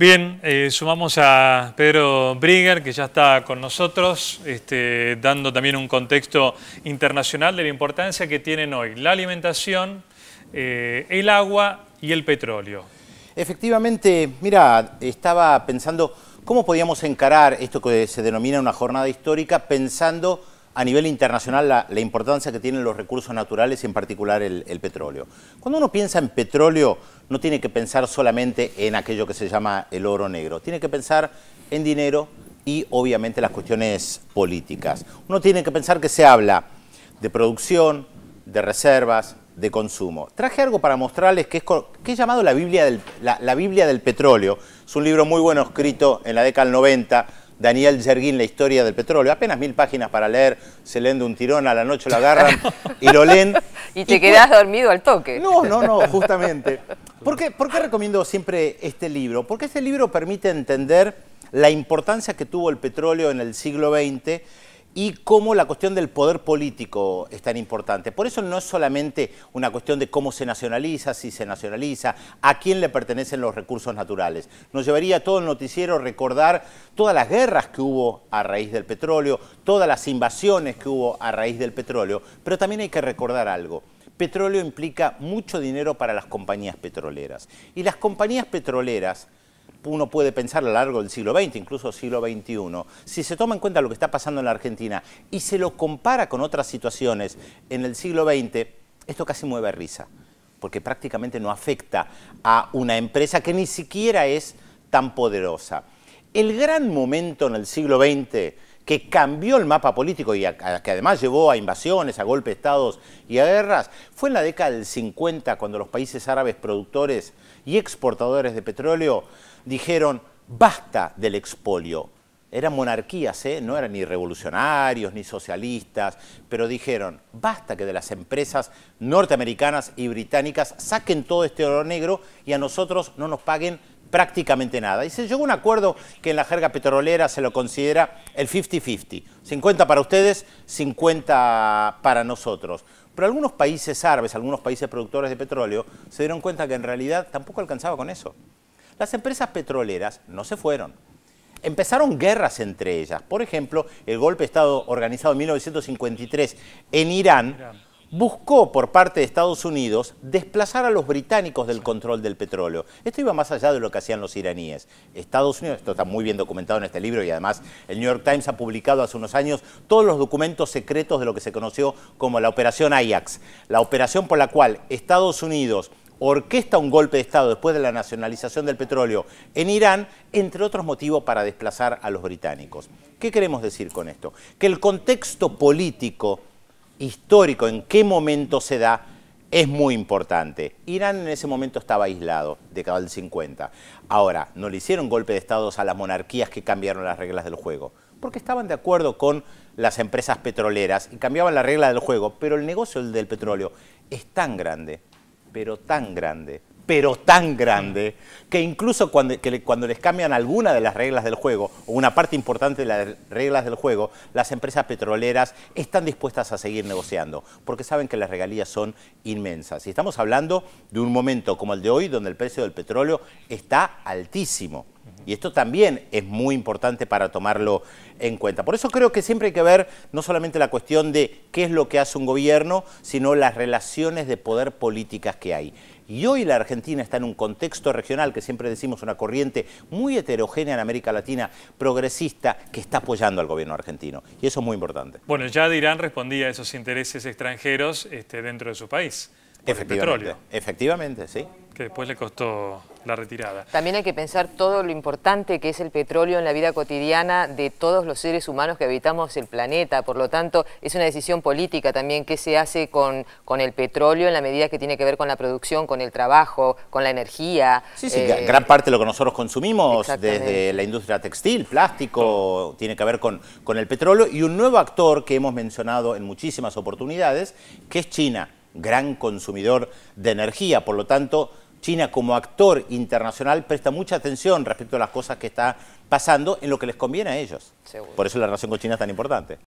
Bien, eh, sumamos a Pedro Brigger, que ya está con nosotros, este, dando también un contexto internacional de la importancia que tienen hoy la alimentación, eh, el agua y el petróleo. Efectivamente, mira, estaba pensando cómo podíamos encarar esto que se denomina una jornada histórica, pensando a nivel internacional la, importancia que tienen los recursos naturales, en particular el petróleo. Cuando uno piensa en petróleo, no tiene que pensar solamente en aquello que se llama el oro negro, tiene que pensar en dinero y obviamente las cuestiones políticas. Uno tiene que pensar que se habla de producción, de reservas, de consumo. Traje algo para mostrarles que es, que llamado la Biblia, del, Petróleo. Es un libro muy bueno escrito en la década del 90 Daniel Yerguín, La historia del petróleo. Apenas mil páginas para leer, se leen de un tirón, a la noche lo agarran y lo leen. y te quedas dormido al toque. No, no, no, justamente. ¿Por qué, recomiendo siempre este libro? Porque este libro permite entender la importancia que tuvo el petróleo en el siglo XX y cómo la cuestión del poder político es tan importante. Por eso no es solamente una cuestión de cómo se nacionaliza, si se nacionaliza, a quién le pertenecen los recursos naturales. Nos llevaría todo el noticiero recordar todas las guerras que hubo a raíz del petróleo, todas las invasiones que hubo a raíz del petróleo, pero también hay que recordar algo petróleo implica mucho dinero para las compañías petroleras. Y las compañías petroleras, uno puede pensar a lo largo del siglo XX, incluso siglo XXI, si se toma en cuenta lo que está pasando en la Argentina y se lo compara con otras situaciones en el siglo XX, esto casi mueve risa, porque prácticamente no afecta a una empresa que ni siquiera es tan poderosa. El gran momento en el siglo XX que cambió el mapa político y que además llevó a invasiones, a golpes de estados y a guerras, fue en la década del 50 cuando los países árabes productores y exportadores de petróleo dijeron basta del expolio. Eran monarquías, ¿eh? no eran ni revolucionarios ni socialistas, pero dijeron, basta que de las empresas norteamericanas y británicas saquen todo este oro negro y a nosotros no nos paguen prácticamente nada. Y se llegó a un acuerdo que en la jerga petrolera se lo considera el 50-50. 50 para ustedes, 50 para nosotros. Pero algunos países árabes, algunos países productores de petróleo, se dieron cuenta que en realidad tampoco alcanzaba con eso. Las empresas petroleras no se fueron. Empezaron guerras entre ellas. Por ejemplo, el golpe de Estado organizado en 1953 en Irán buscó por parte de Estados Unidos desplazar a los británicos del control del petróleo. Esto iba más allá de lo que hacían los iraníes. Estados Unidos, esto está muy bien documentado en este libro y además el New York Times ha publicado hace unos años todos los documentos secretos de lo que se conoció como la Operación Ajax, la operación por la cual Estados Unidos orquesta un golpe de Estado después de la nacionalización del petróleo en Irán, entre otros motivos para desplazar a los británicos. ¿Qué queremos decir con esto? Que el contexto político histórico, en qué momento se da, es muy importante. Irán en ese momento estaba aislado, década del 50. Ahora, no le hicieron golpe de estados a las monarquías que cambiaron las reglas del juego, porque estaban de acuerdo con las empresas petroleras y cambiaban la regla del juego, pero el negocio del petróleo es tan grande, pero tan grande, pero tan grande, que incluso cuando, les cambian alguna de las reglas del juego, o una parte importante de las reglas del juego, las empresas petroleras están dispuestas a seguir negociando, porque saben que las regalías son inmensas. Y estamos hablando de un momento como el de hoy, donde el precio del petróleo está altísimo. Y esto también es muy importante para tomarlo en cuenta. Por eso creo que siempre hay que ver no solamente la cuestión de qué es lo que hace un gobierno, sino las relaciones de poder políticas que hay. Y hoy la Argentina está en un contexto regional, que siempre decimos una corriente muy heterogénea en América Latina, progresista, que está apoyando al gobierno argentino. Y eso es muy importante. Bueno, ya dirán respondía a esos intereses extranjeros este, dentro de su país efectivamente, Efectivamente, sí. Que después le costó la retirada. También hay que pensar todo lo importante que es el petróleo en la vida cotidiana de todos los seres humanos que habitamos el planeta. Por lo tanto, es una decisión política también qué se hace con, con el petróleo en la medida que tiene que ver con la producción, con el trabajo, con la energía. Sí, sí, eh, gran parte de lo que nosotros consumimos desde la industria textil, plástico, tiene que ver con, con el petróleo y un nuevo actor que hemos mencionado en muchísimas oportunidades, que es China gran consumidor de energía. Por lo tanto, China como actor internacional presta mucha atención respecto a las cosas que está pasando en lo que les conviene a ellos. Por eso la relación con China es tan importante.